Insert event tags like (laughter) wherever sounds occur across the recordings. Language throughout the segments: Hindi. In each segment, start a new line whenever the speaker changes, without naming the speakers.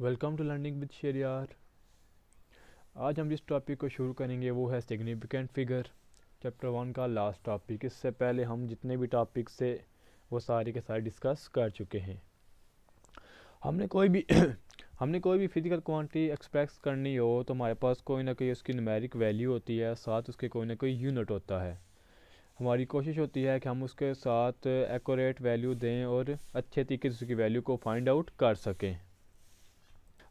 वेलकम टू लर्निंग विद शेर यार आज हम जिस टॉपिक को शुरू करेंगे वो है सिग्निफिकेंट फिगर चैप्टर वन का लास्ट टॉपिक इससे पहले हम जितने भी टॉपिक से वो सारे के सारे डिस्कस कर चुके हैं हमने कोई भी (coughs) हमने कोई भी फिजिकल क्वांटिटी एक्सप्रेस करनी हो तो हमारे पास कोई ना कोई उसकी नमेरिक वैल्यू होती है साथ उसके कोई ना कोई यूनिट होता है हमारी कोशिश होती है कि हम उसके साथ एकोरेट वैल्यू दें और अच्छे तरीके से उसकी वैल्यू को फाइंड आउट कर सकें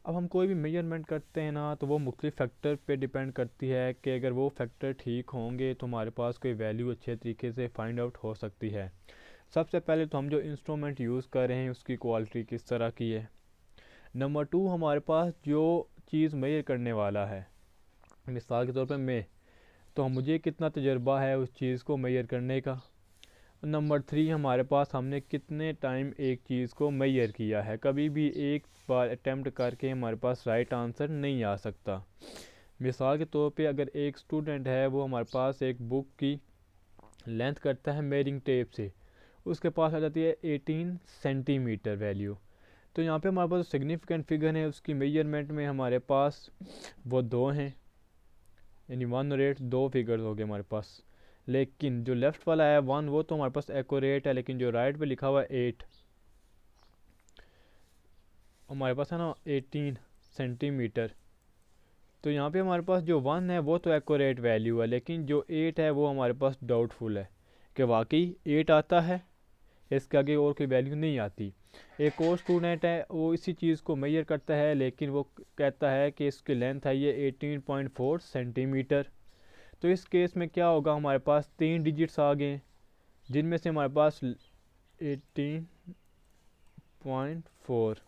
अब हम कोई भी मेजरमेंट करते हैं ना तो वो मुख्तलिफ फैक्टर पे डिपेंड करती है कि अगर वो फैक्टर ठीक होंगे तो हमारे पास कोई वैल्यू अच्छे तरीके से फाइंड आउट हो सकती है सबसे पहले तो हम जो इंस्ट्रूमेंट यूज़ कर रहे हैं उसकी क्वालिटी किस तरह की है नंबर टू हमारे पास जो चीज़ मेजर करने वाला है मिसाल के तौर पर मे तो मुझे कितना तजर्बा है उस चीज़ को मेजर करने का नंबर थ्री हमारे पास हमने कितने टाइम एक चीज़ को मैयर किया है कभी भी एक बार अटैम्प्ट करके हमारे पास राइट आंसर नहीं आ सकता मिसाल के तौर पे अगर एक स्टूडेंट है वो हमारे पास एक बुक की लेंथ करता है मेरिंग टेप से उसके पास आ जाती है एटीन सेंटीमीटर वैल्यू तो यहाँ पे हमारे पास सिग्निफिकेंट फिगर है उसकी मेजरमेंट में हमारे पास वो दो हैं यानी वन रेट दो फिगर्स हो गए हमारे पास लेकिन जो लेफ़्ट वाला है वन वो तो हमारे पास एकोरेट है लेकिन जो राइट पे लिखा हुआ है एट हमारे पास है ना एटीन सेंटीमीटर तो यहाँ पे हमारे पास जो वन है वो तो एकोरेट वैल्यू है लेकिन जो एट है वो हमारे पास डाउटफुल है कि वाकई एट आता है इसके आगे और कोई वैल्यू नहीं आती एक और स्टूडेंट है वो इसी चीज़ को मैयर करता है लेकिन वो कहता है कि इसकी लेंथ है ये फोर सेंटीमीटर तो इस केस में क्या होगा हमारे पास तीन डिजिट्स आ गए जिनमें से हमारे पास एटीन पॉइंट फोर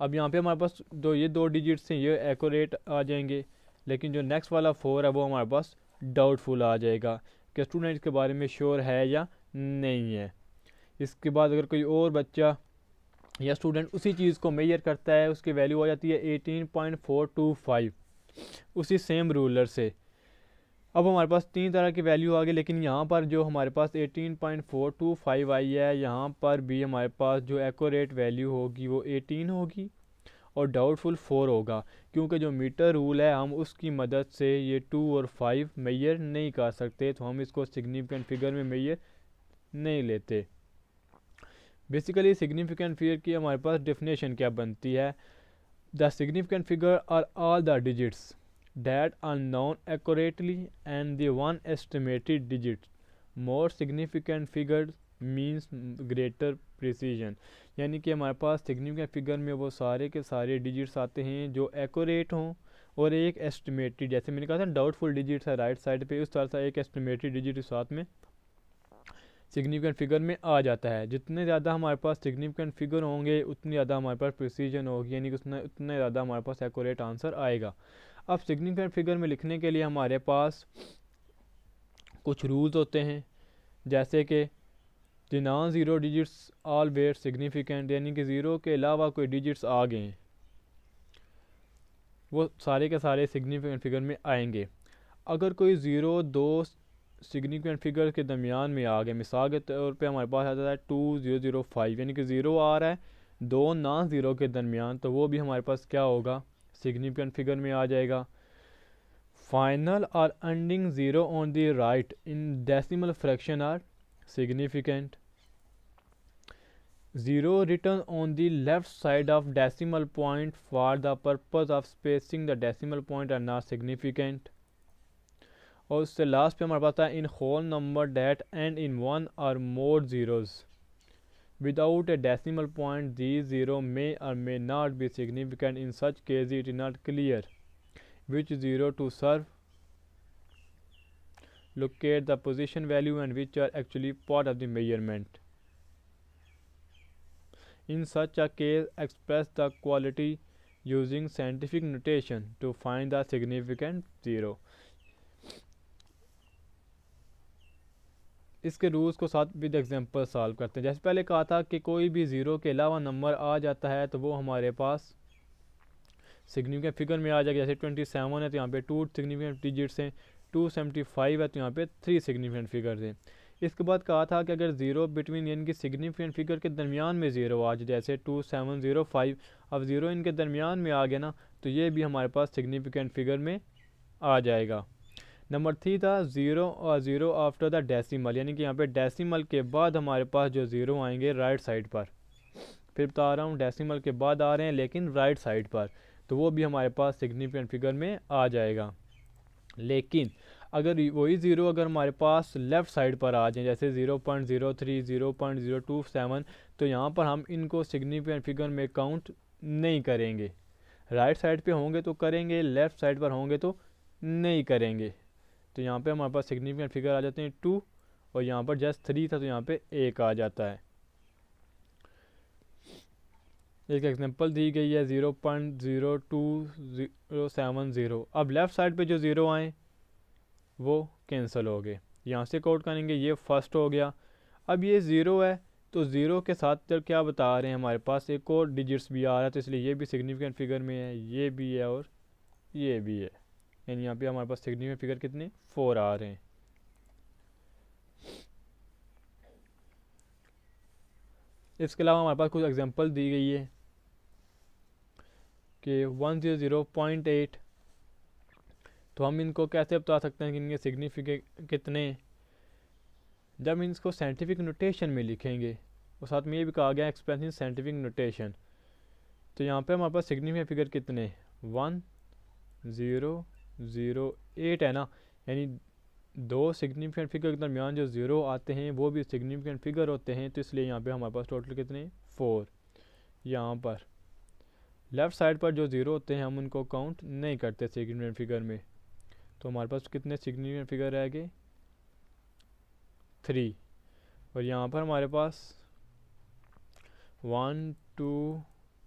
अब यहाँ पे हमारे पास जो ये दो डिजिट्स हैं ये एकोरेट आ जाएंगे लेकिन जो नेक्स्ट वाला फोर है वो हमारे पास डाउटफुल आ जाएगा कि स्टूडेंट के बारे में श्योर है या नहीं है इसके बाद अगर कोई और बच्चा या स्टूडेंट उसी चीज़ को मेजर करता है उसकी वैल्यू आ जाती है eighteen point four two five उसी सेम रूलर से अब हमारे पास तीन तरह की वैल्यू आ गई लेकिन यहाँ पर जो हमारे पास 18.425 आई है यहाँ पर भी हमारे पास जो एकोरेट वैल्यू होगी वो 18 होगी और डाउटफुल फोर होगा क्योंकि जो मीटर रूल है हम उसकी मदद से ये टू और फाइव मैयर नहीं कर सकते तो हम इसको सिग्निफिकेंट फिगर में मैयर नहीं लेते बेसिकली सिग्निफिकेंट फिगर की हमारे पास डिफिनेशन क्या बनती है the significant figure are all the digits that are known accurately and the one estimated digits more significant figures means greater precision यानी कि हमारे पास सिग्निफिकेंट फिगर में वो सारे के सारे डिजिट्स आते हैं जो एक्ोरेट हों और एक एस्टिमेटेड जैसे मैंने कहा था डाउटफुल डिजिट्स है राइट साइड पे उस तरह से एक एस्टिमेटेड डिजिट साथ में सिग्निफिकेंट फिगर में आ जाता है जितने ज़्यादा हमारे पास सिग्निफिकेंट फिगर होंगे उतनी ज़्यादा हमारे पास प्रिसीजन होगी यानी कि उतना उतने ज़्यादा हमारे पास एकोरेट आंसर आएगा अब सिग्निफिकेंट फिगर में लिखने के लिए हमारे पास कुछ रूल्स होते हैं जैसे कि the non zero digits all were significant यानी कि ज़ीरो के अलावा कोई डिजिट्स आ गए वो सारे के सारे सिग्निफिकेंट फिगर में आएंगे अगर कोई ज़ीरो दो सिग्निफिकेंट फिगर के दरमियान में आ गए मिसाल के तौर पे हमारे पास आ जाता है टू ज़ीरो ज़ीरो फाइव यानी कि ज़ीरो आ रहा है दो नॉन ज़ीरो के दरमियान तो वो भी हमारे पास क्या होगा सिग्निफिकेंट फिगर में आ जाएगा final or ending zero on the right in decimal fraction are significant zero written on the left side of decimal point for the purpose of spacing the decimal point are not significant और उससे लास्ट पे हमारे पास है in whole number that end in one or more zeros Without a decimal point, these zero may or may not be significant. In such case, it is not clear which zero to serve. Locate the position value and which are actually part of the measurement. In such a case, express the quality using scientific notation to find the significant zero. इसके रूल्स को साथ विद एग्जांपल सॉल्व करते हैं जैसे पहले कहा था कि कोई भी ज़ीरो के अलावा नंबर आ जाता है तो वो हमारे पास सिग्निफिकेंट फिगर में आ जाएगा जैसे ट्वेंटी सेवन है तो यहाँ पे टू सिग्निफिकेंट डिजिट्स हैं टू सेवेंटी फाइव है तो यहाँ पे थ्री सिग्निफिकेंट फिगर्स हैं इसके बाद कहा था कि अगर ज़ीरो बिटवीन इनकी सिग्निफिकेंट फिगर के दरमियान में ज़ीरो आ जाए जैसे टू सेवन ज़ीरो फाइव अब ज़ीरो इनके दरमियान में आ गया ना तो ये भी हमारे पास सिग्निफिकेंट फिगर में आ जाएगा नंबर थ्री था ज़ीरो और ज़ीरो आफ्टर द डेसिमल यानी कि यहाँ पे डेसिमल के बाद हमारे पास जो ज़ीरो आएंगे राइट साइड पर फिर बता रहा हूँ डेसिमल के बाद आ रहे हैं लेकिन राइट साइड पर तो वो भी हमारे पास सिग्निफिकेंट फिगर में आ जाएगा लेकिन अगर वही ज़ीरो अगर हमारे पास लेफ़्ट साइड पर आ जाए जैसे zero point zero three zero point zero two seven तो यहाँ पर हम इनको सिग्निफिकेंट फिगर में काउंट नहीं करेंगे राइट साइड पे होंगे तो करेंगे लेफ़्ट साइड पर होंगे तो नहीं करेंगे तो यहाँ पे हमारे पास सिग्निफिकेंट फिगर आ जाते हैं टू और यहाँ पर जस्ट थ्री था तो यहाँ पे एक आ जाता है एक एग्जांपल दी गई है zero point zero two zero seven zero अब लेफ़्ट साइड पे जो ज़ीरो आए वो कैंसिल हो गए यहाँ से कोट करेंगे ये फर्स्ट हो गया अब ये ज़ीरो है तो ज़ीरो के साथ जब क्या बता रहे हैं हमारे पास एक और डिजिट्स भी आ रहा है तो इसलिए ये भी सिग्निफिकेंट फिगर में है ये भी है और ये भी है यानी यहाँ पे हमारे पास सिग्नी में फिगर कितने फोर आ रहे हैं इसके अलावा हमारे पास कुछ एग्जांपल दी गई है कि one zero zero point eight तो हम इनको कैसे बता सकते हैं कि इनके सिग्निफिकेंट कितने जब इनको साइंटिफिक नोटेशन में लिखेंगे और साथ में ये भी कहा गया इन साइंटिफिक नोटेशन तो यहाँ पे हमारे पास सिग्निफिकेंट फिगर कितने वन ज़ीरो ज़ीरो एट है ना यानी दो सिग्निफिकेंट फिगर के दरमियान जो ज़ीरो आते हैं वो भी सिग्निफिकेंट फिगर होते हैं तो इसलिए यहाँ पे हमारे पास टोटल कितने फोर यहाँ पर लेफ़्ट साइड पर जो ज़ीरो होते हैं हम उनको काउंट नहीं करते सिग्निफिकेंट फिगर में तो हमारे पास कितने सिग्निफिकेंट फिगर रह गए थ्री और यहाँ पर हमारे पास वन टू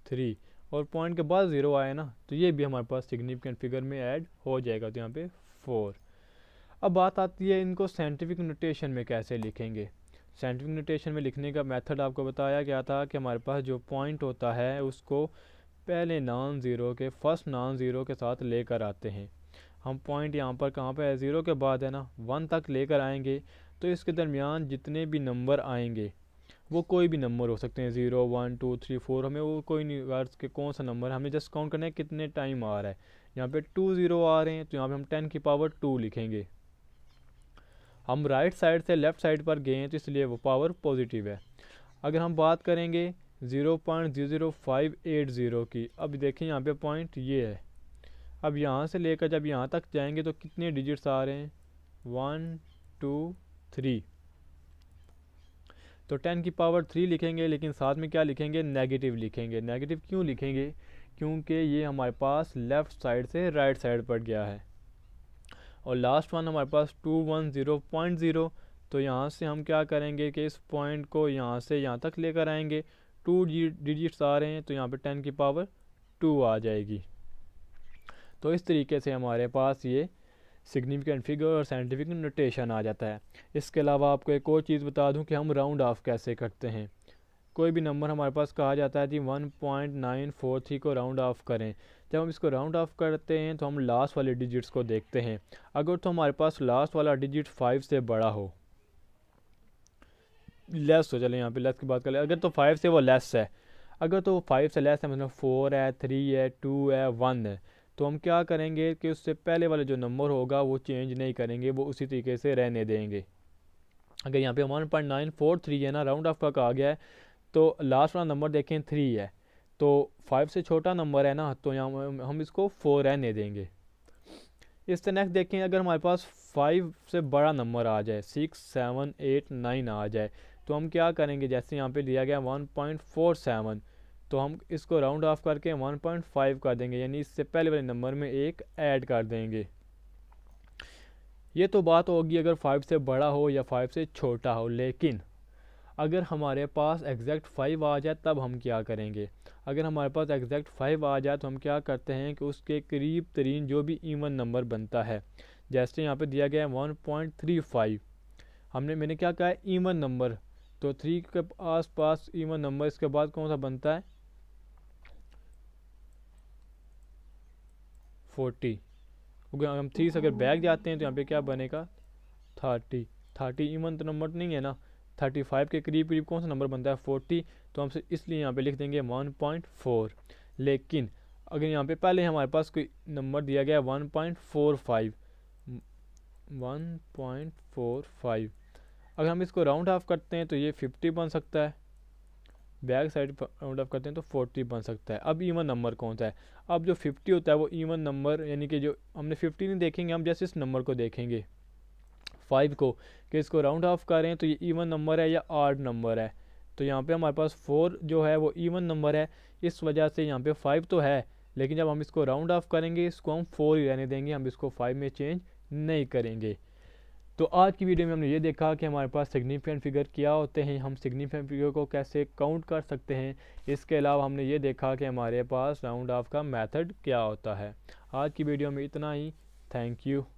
थ्री और पॉइंट के बाद ज़ीरो आए ना तो ये भी हमारे पास सिग्निफिकेंट फिगर में ऐड हो जाएगा तो यहाँ पे फोर अब बात आती है इनको साइंटिफिक नोटेशन में कैसे लिखेंगे साइंटिफिक नोटेशन में लिखने का मेथड आपको बताया गया था कि हमारे पास जो पॉइंट होता है उसको पहले नॉन ज़ीरो के फर्स्ट नॉन ज़ीरो के साथ लेकर आते हैं हम पॉइंट यहाँ पर कहाँ पर है ज़ीरो के बाद है ना वन तक लेकर आएंगे तो इसके दरमियान जितने भी नंबर आएंगे वो कोई भी नंबर हो सकते हैं zero one two three four हमें वो कोई नहीं वर्ड्स के कौन सा नंबर हमें जस्ट काउंट करना है कितने टाइम आ रहा है यहाँ पे टू ज़ीरो आ रहे हैं तो यहाँ पे हम टेन की पावर टू लिखेंगे हम राइट साइड से लेफ़्ट साइड पर गए हैं तो इसलिए वो पावर पॉजिटिव है अगर हम बात करेंगे zero point zero zero five eight zero की अब देखें यहाँ पे पॉइंट ये है अब यहाँ से लेकर जब यहाँ तक जाएंगे तो कितने डिजिट्स आ रहे हैं वन टू थ्री तो टेन की पावर थ्री लिखेंगे लेकिन साथ में क्या लिखेंगे नेगेटिव लिखेंगे नेगेटिव क्यों लिखेंगे क्योंकि ये हमारे पास लेफ़्ट साइड से राइट साइड पर गया है और लास्ट वन हमारे पास two one zero point zero तो यहाँ से हम क्या करेंगे कि इस पॉइंट को यहाँ से यहाँ तक लेकर आएंगे टू डिजिट्स आ रहे हैं तो यहाँ पे टेन की पावर टू आ जाएगी तो इस तरीके से हमारे पास ये सिग्निफिकेंट फिगर और साइंटिफिक नोटेशन आ जाता है इसके अलावा आपको एक और चीज़ बता दूं कि हम राउंड ऑफ कैसे करते हैं कोई भी नंबर हमारे पास कहा जाता है कि one point nine four three को राउंड ऑफ करें जब हम इसको राउंड ऑफ करते हैं तो हम लास्ट वाले डिजिट्स को देखते हैं अगर तो हमारे पास लास्ट वाला डिजिट फाइव से बड़ा हो लेस हो चले यहाँ पे लेस की बात कर ले अगर तो फाइव से वो लेस है अगर तो फाइव से लेस है मतलब फ़ोर है थ्री है टू है वन है तो हम क्या करेंगे कि उससे पहले वाला जो नंबर होगा वो चेंज नहीं करेंगे वो उसी तरीके से रहने देंगे अगर यहाँ पे one point nine four three है ना राउंड ऑफ का आ गया है तो लास्ट वाला नंबर देखें थ्री है तो फाइव से छोटा नंबर है ना तो यहाँ हम इसको फोर रहने देंगे इस तरह नेक्स्ट देखें अगर हमारे पास फाइव से बड़ा नंबर आ जाए सिक्स सेवन एट नाइन आ जाए तो हम क्या करेंगे जैसे यहाँ पे दिया गया वन पॉइंट फोर सेवन तो हम इसको राउंड ऑफ करके 1.5 कर देंगे यानी इससे पहले वाले नंबर में एक ऐड कर देंगे ये तो बात होगी अगर फाइव से बड़ा हो या फाइव से छोटा हो लेकिन अगर हमारे पास एग्जैक्ट फाइव आ जाए तब हम क्या करेंगे अगर हमारे पास एग्जैक्ट फाइव आ जाए तो हम क्या करते हैं कि उसके करीब तरीन जो भी ईवन नंबर बनता है जैसे यहाँ पर दिया गया है वन पॉइंट थ्री फाइव हमने मैंने क्या कहा है ईवन नंबर तो थ्री के आस पास ईवन नंबर इसके बाद कौन सा बनता है फोर्टी क्योंकि हम थ्री से अगर बैक जाते हैं तो यहाँ पे क्या बनेगा थर्टी थर्टी इवन तो नंबर नहीं है ना थर्टी फाइव के करीब करीब कौन सा नंबर बनता है फोर्टी तो हम इसलिए यहाँ पे लिख देंगे वन पॉइंट फोर लेकिन अगर यहाँ पे पहले हमारे पास कोई नंबर दिया गया है one point four five one point four five अगर हम इसको राउंड ऑफ करते हैं तो ये फिफ्टी बन सकता है बैक साइड राउंड ऑफ मतलब करते हैं तो फोर्टी बन सकता है अब ईवन नंबर कौन सा है अब जो फिफ्टी होता है वो ईवन नंबर यानी कि जो हमने फिफ्टी नहीं देखेंगे हम जैसे इस नंबर को देखेंगे फाइव को कि इसको राउंड ऑफ कर रहे हैं तो ये ईवन नंबर है या आर्ड नंबर है तो यहाँ पे हमारे पास फोर जो है वो ईवन नंबर है इस वजह से यहाँ पर फाइव तो है लेकिन जब हम इसको राउंड ऑफ करेंगे इसको हम फोर ही रहने देंगे हम इसको फाइव में चेंज नहीं करेंगे तो आज की वीडियो में हमने ये देखा कि हमारे पास सिग्निफिकेंट फिगर क्या होते हैं हम सिग्निफिकेंट फिगर को कैसे काउंट कर सकते हैं इसके अलावा हमने ये देखा कि हमारे पास राउंड ऑफ का मेथड क्या होता है आज की वीडियो में इतना ही थैंक यू